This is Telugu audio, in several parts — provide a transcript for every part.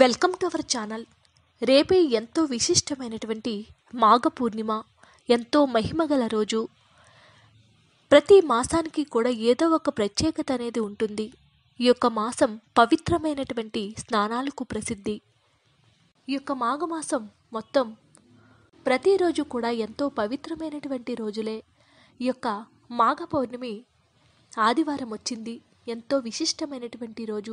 వెల్కమ్ టు అవర్ ఛానల్ రేపే ఎంతో విశిష్టమైనటువంటి మాఘ పూర్ణిమ ఎంతో మహిమగల రోజు ప్రతి మాసానికి కూడా ఏదో ఒక ప్రత్యేకత అనేది ఉంటుంది ఈ యొక్క మాసం పవిత్రమైనటువంటి స్నానాలకు ప్రసిద్ధి ఈ యొక్క మాఘమాసం మొత్తం ప్రతిరోజు కూడా ఎంతో పవిత్రమైనటువంటి రోజులే ఈ యొక్క మాఘ పౌర్ణమి ఆదివారం వచ్చింది ఎంతో విశిష్టమైనటువంటి రోజు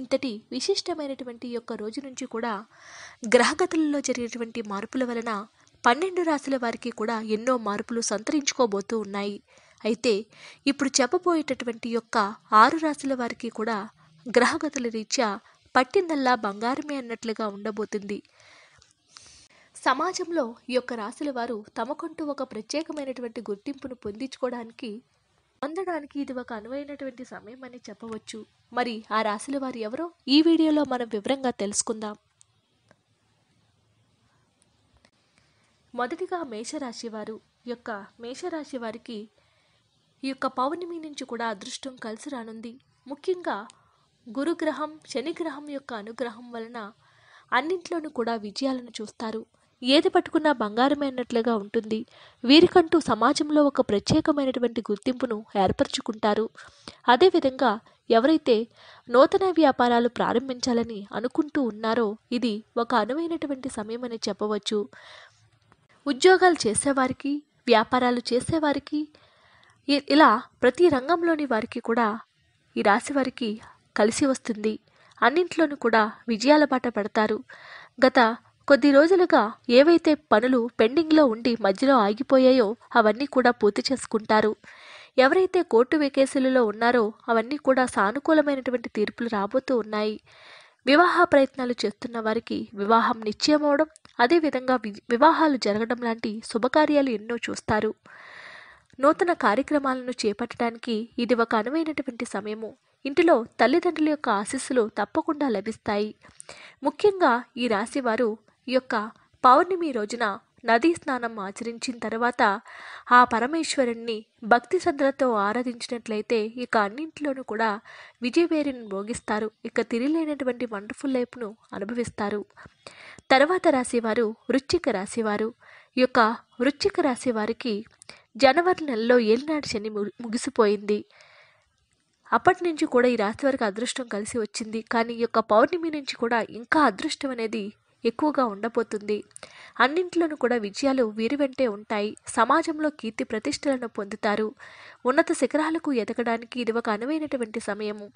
ఇంతటి విశిష్టమైనటువంటి యొక్క రోజు నుంచి కూడా గ్రహగతులలో జరిగినటువంటి మార్పుల వలన పన్నెండు రాశుల వారికి కూడా ఎన్నో మార్పులు సంతరించుకోబోతూ ఉన్నాయి అయితే ఇప్పుడు చెప్పబోయేటటువంటి యొక్క ఆరు రాశుల వారికి కూడా గ్రహగతుల రీత్యా పట్టిందల్లా బంగారమే అన్నట్లుగా ఉండబోతుంది సమాజంలో ఈ యొక్క రాశుల వారు తమకంటూ ఒక ప్రత్యేకమైనటువంటి గుర్తింపును పొందించుకోవడానికి పొందడానికి ఇది ఒక అనువైనటువంటి సమయం అని చెప్పవచ్చు మరి ఆ రాశుల వారు ఎవరో ఈ వీడియోలో మనం వివరంగా తెలుసుకుందాం మొదటిగా మేషరాశి వారు యొక్క మేషరాశి వారికి ఈ యొక్క పౌర్ణమి నుంచి కూడా అదృష్టం కలిసి రానుంది ముఖ్యంగా గురుగ్రహం శనిగ్రహం యొక్క అనుగ్రహం వలన అన్నింట్లోనూ కూడా విజయాలను చూస్తారు ఏది పట్టుకున్నా బంగారమైనట్లుగా ఉంటుంది వీరికంటూ సమాజంలో ఒక ప్రత్యేకమైనటువంటి గుర్తింపును ఏర్పరచుకుంటారు అదేవిధంగా ఎవరైతే నూతన వ్యాపారాలు ప్రారంభించాలని అనుకుంటూ ఉన్నారో ఇది ఒక అనువైనటువంటి సమయం అని చెప్పవచ్చు ఉద్యోగాలు చేసేవారికి వ్యాపారాలు చేసేవారికి ఇలా ప్రతి రంగంలోని వారికి కూడా ఈ రాశి వారికి కలిసి వస్తుంది అన్నింట్లోనూ కూడా విజయాల బాట పడతారు గత కొద్ది రోజులుగా ఏవైతే పనులు పెండింగ్లో ఉండి మధ్యలో ఆగిపోయాయో అవన్నీ కూడా పూర్తి చేసుకుంటారు ఎవరైతే కోర్టు వేకేసీలలో ఉన్నారో అవన్నీ కూడా సానుకూలమైనటువంటి తీర్పులు రాబోతూ ఉన్నాయి వివాహ ప్రయత్నాలు చేస్తున్న వారికి వివాహం నిశ్చయం అవడం అదేవిధంగా వివాహాలు జరగడం లాంటి శుభకార్యాలు ఎన్నో చూస్తారు నూతన కార్యక్రమాలను చేపట్టడానికి ఇది ఒక అనువైనటువంటి సమయము ఇంటిలో తల్లిదండ్రుల యొక్క ఆశీస్సులు తప్పకుండా లభిస్తాయి ముఖ్యంగా ఈ రాశి వారు యొక్క పౌర్ణమి రోజున నదీ స్నానం ఆచరించిన తర్వాత ఆ పరమేశ్వరుణ్ణి భక్తి శ్రద్ధలతో ఆరాధించినట్లయితే ఇక అన్నింటిలోనూ కూడా విజయవేరిని భోగిస్తారు ఇక తిరిగిలేనటువంటి వండర్ఫుల్ లైఫ్ను అనుభవిస్తారు తర్వాత రాశివారు వృచ్చిక రాశివారు ఈ యొక్క వృచ్చిక రాశివారికి జనవరి నెలలో ఏలినాటి శని ముగిసిపోయింది అప్పటి నుంచి కూడా ఈ రాశి వారికి అదృష్టం కలిసి వచ్చింది కానీ ఈ యొక్క పౌర్ణమి నుంచి కూడా ఇంకా అదృష్టం అనేది ఎక్కువగా ఉండబోతుంది అన్నింటిలోనూ కూడా విజయాలు వీరి వెంటే ఉంటాయి సమాజంలో కీర్తి ప్రతిష్టలను పొందుతారు ఉన్నత శిఖరాలకు ఎదగడానికి ఇది ఒక అనువైనటువంటి సమయము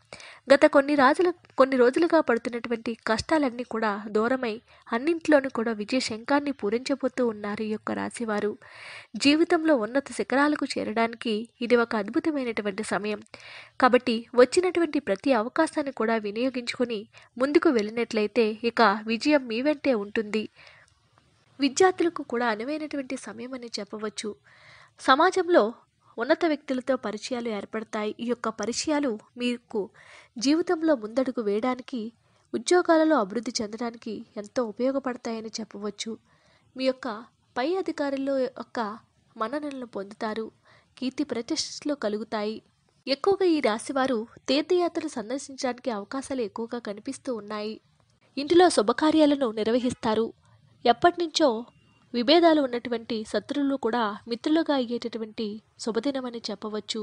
గత కొన్ని రాజుల కొన్ని రోజులుగా పడుతున్నటువంటి కష్టాలన్నీ కూడా దూరమై అన్నింటిలోనూ కూడా విజయ శంఖాన్ని పూరించబోతూ ఉన్నారు ఈ యొక్క రాశివారు జీవితంలో ఉన్నత శిఖరాలకు చేరడానికి ఇది ఒక అద్భుతమైనటువంటి సమయం కాబట్టి వచ్చినటువంటి ప్రతి అవకాశాన్ని కూడా వినియోగించుకొని ముందుకు వెళ్ళినట్లయితే ఇక విజయం మీ వెంటే ఉంటుంది విద్యార్థులకు కూడా అనువైనటువంటి సమయం అని చెప్పవచ్చు సమాజంలో ఉన్నత వ్యక్తులతో పరిచయాలు ఏర్పడతాయి ఈ యొక్క పరిచయాలు మీకు జీవితంలో ముందడుగు వేయడానికి ఉద్యోగాలలో అభివృద్ధి చెందడానికి ఎంతో ఉపయోగపడతాయని చెప్పవచ్చు మీ యొక్క పై అధికారుల్లో యొక్క మన్ననలను పొందుతారు కీర్తి ప్రతిష్టలు కలుగుతాయి ఎక్కువగా ఈ రాశివారు తీర్థయాత్రలు సందర్శించడానికి అవకాశాలు ఎక్కువగా కనిపిస్తూ ఉన్నాయి ఇంటిలో శుభకార్యాలను నిర్వహిస్తారు ఎప్పటినుంచో విభేదాలు ఉన్నటువంటి శత్రువులు కూడా మిత్రులుగా అయ్యేటటువంటి శుభదినమని చెప్పవచ్చు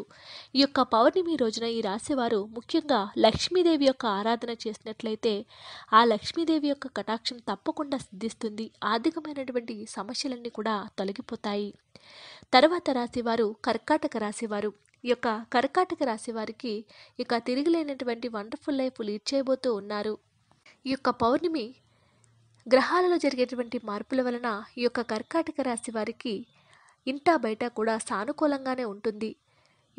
ఈ యొక్క పౌర్ణమి రోజున ఈ రాశివారు ముఖ్యంగా లక్ష్మీదేవి యొక్క ఆరాధన చేసినట్లయితే ఆ లక్ష్మీదేవి యొక్క కటాక్షం తప్పకుండా సిద్ధిస్తుంది ఆర్థికమైనటువంటి సమస్యలన్నీ కూడా తొలగిపోతాయి తర్వాత రాశివారు కర్కాటక రాశివారు ఈ యొక్క కర్కాటక రాసేవారికి వారికి ఇక తిరిగిలేనటువంటి వండర్ఫుల్ లైఫ్ లీడ్ చేయబోతూ ఉన్నారు ఈ యొక్క పౌర్ణమి గ్రహాలలో జరిగేటువంటి మార్పుల వలన ఈ యొక్క కర్కాటక రాశి వారికి ఇంటా బయట కూడా సానుకూలంగానే ఉంటుంది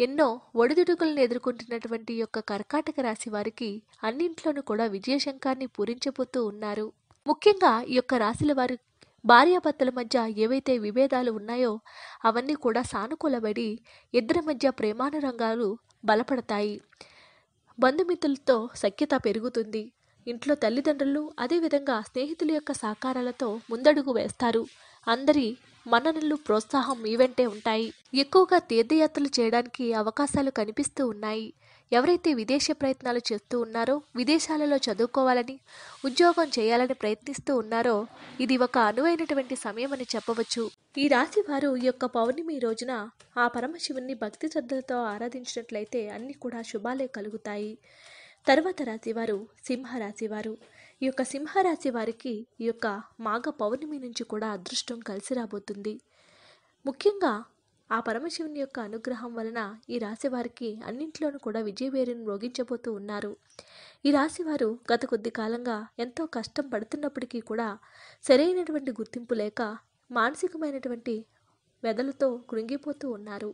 ఎన్నో ఒడిదుడుకులను ఎదుర్కొంటున్నటువంటి యొక్క కర్కాటక రాశి వారికి అన్నింట్లోనూ కూడా విజయశంకాన్ని పూరించబోతూ ఉన్నారు ముఖ్యంగా ఈ యొక్క రాశుల వారి భార్యాభర్తల మధ్య ఏవైతే విభేదాలు ఉన్నాయో అవన్నీ కూడా సానుకూలబడి ఇద్దరి మధ్య ప్రేమానురంగాలు బలపడతాయి బంధుమిత్రులతో సఖ్యత పెరుగుతుంది ఇంట్లో తల్లిదండ్రులు అదేవిధంగా స్నేహితుల యొక్క సహకారాలతో ముందడుగు వేస్తారు అందరి మన్ననలు ప్రోత్సాహం ఈవెంటే ఉంటాయి ఎక్కువగా తీర్థయాత్రలు చేయడానికి అవకాశాలు కనిపిస్తూ ఉన్నాయి ఎవరైతే విదేశ ప్రయత్నాలు చేస్తూ ఉన్నారో విదేశాలలో చదువుకోవాలని ఉద్యోగం చేయాలని ప్రయత్నిస్తూ ఉన్నారో ఇది ఒక అనువైనటువంటి సమయం అని చెప్పవచ్చు ఈ రాశి వారు ఈ యొక్క పౌర్ణమి రోజున ఆ పరమశివుని భక్తి శ్రద్ధలతో ఆరాధించినట్లయితే అన్ని కూడా శుభాలే కలుగుతాయి తర్వాత రాశివారు సింహరాశివారు ఈ యొక్క సింహరాశి వారికి ఈ యొక్క మాఘ పౌర్ణమి నుంచి కూడా అదృష్టం కలిసి రాబోతుంది ముఖ్యంగా ఆ పరమశివుని యొక్క అనుగ్రహం వలన ఈ రాశి వారికి అన్నింటిలోనూ కూడా విజయవేరిని మ్రోగించబోతూ ఉన్నారు ఈ రాశి వారు గత కొద్ది కాలంగా ఎంతో కష్టం పడుతున్నప్పటికీ కూడా సరైనటువంటి గుర్తింపు లేక మానసికమైనటువంటి వెదలతో కృంగిపోతూ ఉన్నారు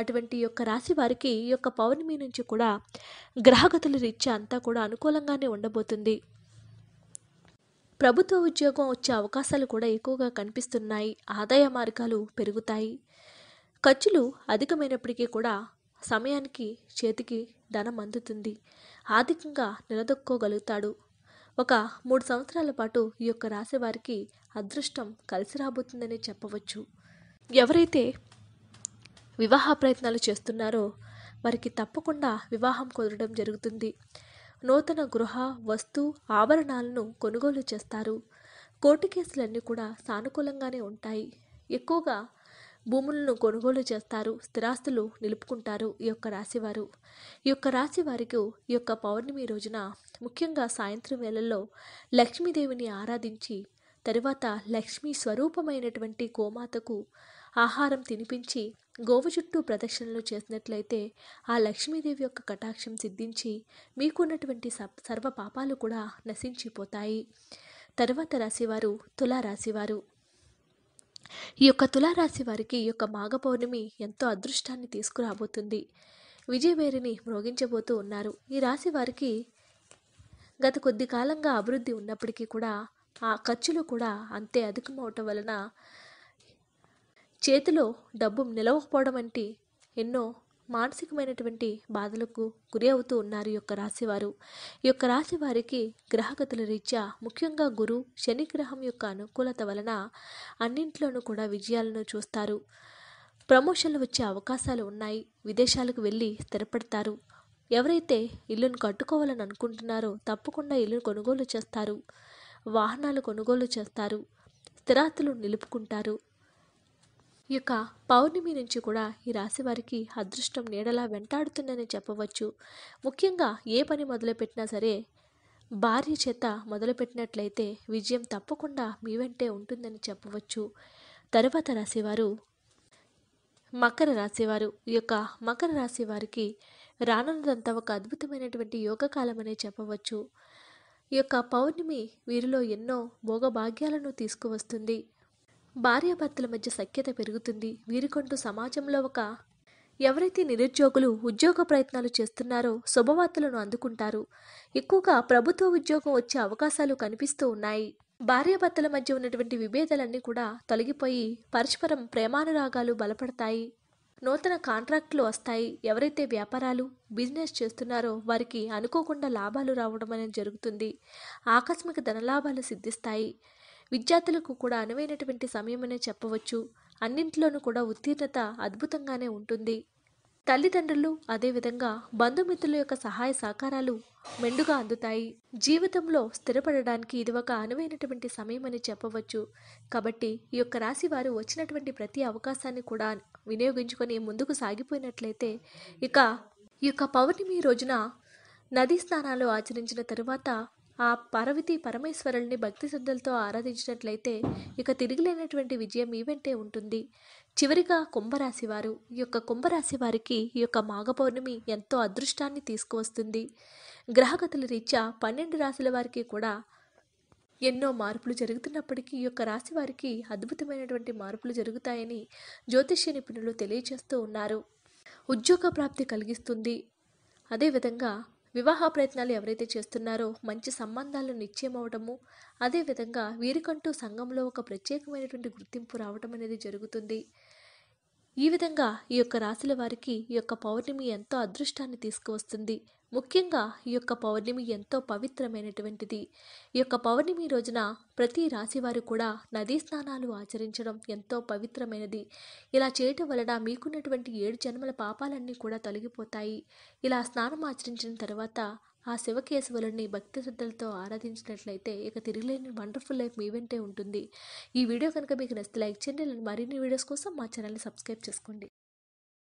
అటువంటి యొక్క రాశి వారికి ఈ యొక్క పౌర్ణమి నుంచి కూడా గ్రహగతుల రీత్యా అంతా కూడా అనుకూలంగానే ఉండబోతుంది ప్రభుత్వ ఉద్యోగం వచ్చే అవకాశాలు కూడా ఎక్కువగా కనిపిస్తున్నాయి ఆదాయ మార్గాలు పెరుగుతాయి ఖర్చులు అధికమైనప్పటికీ కూడా సమయానికి చేతికి ధనం అందుతుంది ఆర్థికంగా నిలదొక్కోగలుగుతాడు ఒక మూడు సంవత్సరాల పాటు ఈ యొక్క రాశి వారికి అదృష్టం కలిసి రాబోతుందని చెప్పవచ్చు ఎవరైతే వివాహ ప్రయత్నాలు చేస్తున్నారో వారికి తప్పకుండా వివాహం కుదరడం జరుగుతుంది నూతన గృహ వస్తు ఆభరణాలను కొనుగోలు చేస్తారు కోర్టు కేసులన్నీ కూడా సానుకూలంగానే ఉంటాయి ఎక్కువగా భూములను కొనుగోలు చేస్తారు స్థిరాస్తులు నిలుపుకుంటారు ఈ యొక్క రాశివారు ఈ యొక్క రాశి వారికి ఈ యొక్క పౌర్ణమి రోజున ముఖ్యంగా సాయంత్రం వేళల్లో లక్ష్మీదేవిని ఆరాధించి తరువాత లక్ష్మీ స్వరూపమైనటువంటి గోమాతకు ఆహారం తినిపించి గోవు చుట్టూ ప్రదక్షిణలు చేసినట్లయితే ఆ లక్ష్మీదేవి యొక్క కటాక్షం సిద్ధించి మీకున్నటువంటి సర్వ పాపాలు కూడా నశించిపోతాయి తర్వాత రాశివారు తులారాశివారు ఈ యొక్క తులారాశి వారికి ఈ యొక్క మాఘ పౌర్ణమి ఎంతో అదృష్టాన్ని తీసుకురాబోతుంది విజయవేరిని మ్రోగించబోతూ ఉన్నారు ఈ రాశి వారికి గత కొద్ది కాలంగా అభివృద్ధి ఉన్నప్పటికీ కూడా ఆ ఖర్చులు కూడా అంతే అధికమవటం వలన చేతిలో డబ్బు నిలవకపోవడం వంటి ఎన్నో మానసికమైనటువంటి బాధలకు గురి అవుతూ ఉన్నారు ఈ యొక్క రాశివారు ఈ యొక్క రాశి వారికి గ్రహగతుల రీత్యా ముఖ్యంగా గురు శని గ్రహం యొక్క అనుకూలత వలన అన్నింట్లోనూ కూడా విజయాలను చూస్తారు ప్రమోషన్లు వచ్చే అవకాశాలు ఉన్నాయి విదేశాలకు వెళ్ళి స్థిరపడతారు ఎవరైతే ఇల్లును కట్టుకోవాలని అనుకుంటున్నారో తప్పకుండా ఇల్లును కొనుగోలు చేస్తారు వాహనాలు కొనుగోలు చేస్తారు స్థిరాస్తులు నిలుపుకుంటారు ఈ యొక్క పౌర్ణమి నుంచి కూడా ఈ రాశి వారికి అదృష్టం నీడలా వెంటాడుతుందని చెప్పవచ్చు ముఖ్యంగా ఏ పని మొదలుపెట్టినా సరే భార్య చేత మొదలుపెట్టినట్లయితే విజయం తప్పకుండా మీ వెంటే ఉంటుందని చెప్పవచ్చు తర్వాత రాశివారు మకర రాశివారు ఈ యొక్క మకర రాశి వారికి రానున్నదంతా ఒక అద్భుతమైనటువంటి యోగకాలం అనే చెప్పవచ్చు ఈ యొక్క పౌర్ణమి వీరిలో ఎన్నో భోగభాగ్యాలను తీసుకువస్తుంది భార్యాభర్తల మధ్య సఖ్యత పెరుగుతుంది వీరికంటూ సమాజంలో ఒక ఎవరైతే నిరుద్యోగులు ఉద్యోగ ప్రయత్నాలు చేస్తున్నారో శుభవార్తలను అందుకుంటారు ఎక్కువగా ప్రభుత్వ ఉద్యోగం వచ్చే అవకాశాలు కనిపిస్తూ ఉన్నాయి భార్యాభర్తల మధ్య ఉన్నటువంటి విభేదాలన్నీ కూడా తొలగిపోయి పరస్పరం ప్రేమానురాగాలు బలపడతాయి నూతన కాంట్రాక్టులు వస్తాయి ఎవరైతే వ్యాపారాలు బిజినెస్ చేస్తున్నారో వారికి అనుకోకుండా లాభాలు రావడం అనేది జరుగుతుంది ఆకస్మిక ధనలాభాలు సిద్ధిస్తాయి విద్యార్థులకు కూడా అనువైనటువంటి సమయమనే చెప్పవచ్చు అన్నింటిలోనూ కూడా ఉత్తీర్ణత అద్భుతంగానే ఉంటుంది తల్లిదండ్రులు అదేవిధంగా బంధుమిత్రుల యొక్క సహాయ సహకారాలు మెండుగా అందుతాయి జీవితంలో స్థిరపడడానికి ఇది ఒక అనువైనటువంటి సమయం అని చెప్పవచ్చు కాబట్టి ఈ యొక్క రాశి వారు వచ్చినటువంటి ప్రతి అవకాశాన్ని కూడా వినియోగించుకొని ముందుకు సాగిపోయినట్లయితే ఇక ఈ యొక్క పౌర్ణమి రోజున నదీ స్నానాలు ఆచరించిన తరువాత ఆ పార్వతి పరమేశ్వరుల్ని భక్తి శ్రద్ధలతో ఆరాధించినట్లయితే ఇక తిరిగిలేనటువంటి విజయం ఈవెంటే ఉంటుంది చివరిగా కుంభరాశి వారు ఈ యొక్క కుంభరాశి వారికి ఈ యొక్క మాఘపౌర్ణమి ఎంతో అదృష్టాన్ని తీసుకువస్తుంది గ్రహగతుల రీత్యా పన్నెండు రాశుల వారికి కూడా ఎన్నో మార్పులు జరుగుతున్నప్పటికీ ఈ యొక్క రాశి వారికి అద్భుతమైనటువంటి మార్పులు జరుగుతాయని జ్యోతిష్య నిపుణులు తెలియజేస్తూ ఉన్నారు ఉద్యోగ ప్రాప్తి కలిగిస్తుంది అదేవిధంగా వివాహ ప్రయత్నాలు ఎవరైతే చేస్తున్నారో మంచి సంబంధాలు నిశ్చయమవటము అదేవిధంగా వీరికంటూ సంఘంలో ఒక ప్రత్యేకమైనటువంటి గుర్తింపు రావటం అనేది జరుగుతుంది ఈ విధంగా ఈ యొక్క రాశుల వారికి ఈ యొక్క పౌర్ణమి ఎంతో అదృష్టాన్ని తీసుకువస్తుంది ముఖ్యంగా ఈ యొక్క పౌర్ణమి ఎంతో పవిత్రమైనటువంటిది ఈ యొక్క పౌర్ణమి రోజున ప్రతి రాశివారు కూడా నదీ స్నానాలు ఆచరించడం ఎంతో పవిత్రమైనది ఇలా చేయటం వలన మీకున్నటువంటి ఏడు జన్మల పాపాలన్నీ కూడా తొలగిపోతాయి ఇలా స్నానం ఆచరించిన తర్వాత ఆ శివకేశవులని భక్తి శ్రద్ధలతో ఆరాధించినట్లయితే ఇక తిరిగిలేని వండర్ఫుల్ లైఫ్ మీ వెంటే ఉంటుంది ఈ వీడియో కనుక మీకు నచ్చితే లైక్ చేయండి మరిన్ని వీడియోస్ కోసం మా ఛానల్ని సబ్స్క్రైబ్ చేసుకోండి